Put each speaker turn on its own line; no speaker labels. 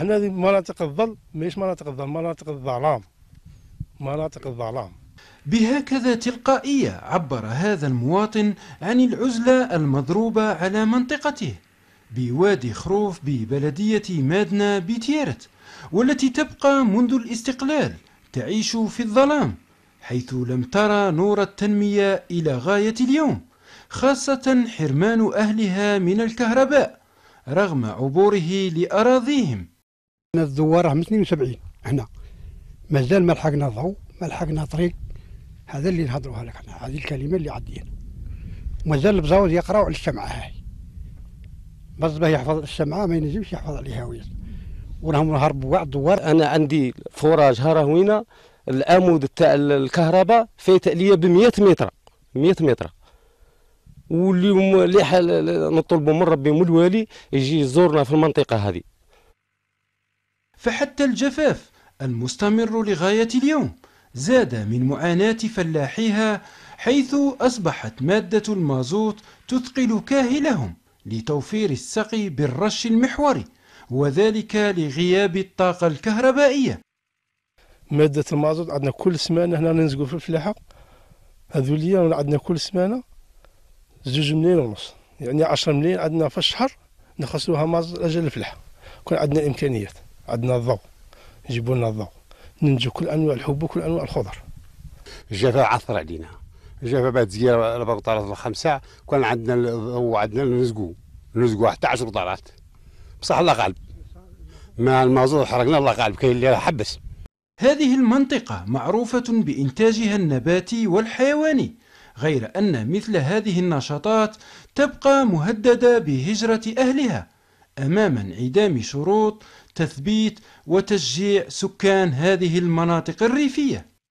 حنا هذه مناطق الظل ماهيش مناطق الظل مناطق الظلام مناطق الظلام
بهكذا تلقائية عبر هذا المواطن عن العزلة المضروبة على منطقته بوادي خروف ببلدية مادنا بتيرت والتي تبقى منذ الاستقلال تعيش في الظلام حيث لم ترى نور التنمية إلى غاية اليوم خاصة حرمان أهلها من الكهرباء رغم عبوره لأراضيهم الزوار راه من 72 هنا مازال ما لحقنا ضوء ما لحقنا
طريق هذا اللي نهضروها لك انا هذه الكلمه اللي عندي مازال البزاوز يقراو على الشمعه هاي بس باه يحفظ الشمعه ما ينجمش يحفظ عليها ويز
وراهم هربوا واحد الدوار انا عندي فراج هرهوينه العمود تاع الكهرباء فايت عليا ب 100 متر 100 متر واليوم اللي نطلبوا من ربي من الوالي يجي يزورنا في المنطقه هذه
فحتى الجفاف المستمر لغاية اليوم زاد من معاناة فلاحيها حيث أصبحت مادة المازوت تثقل كاهلهم لتوفير السقي بالرش المحوري وذلك لغياب الطاقة الكهربائية
مادة المازوت عندنا كل سمانة هنا ننزقوا في الفلاحة هذو اللي عندنا كل سمانة زوج ملايين ونص يعني عشر ملايين عندنا في الشهر نخسروها مازوت أجل الفلاحة كون عندنا إمكانيات عندنا الضوء جيبوا لنا الضوء ننجو كل انواع الحب وكل انواع الخضر
الجفاء عثر علينا الجفاف بعد زيارة ربع طارات الخمسة كان عندنا الضوء نزقو نزقو حتى عشر طارات بصح الله غالب
ما المازوت
حرقنا الله غالب كاين اللي حبس
هذه المنطقة معروفة بإنتاجها النباتي والحيواني غير أن مثل هذه النشاطات تبقى مهددة بهجرة أهلها أمام انعدام شروط تثبيت وتشجيع سكان هذه المناطق الريفية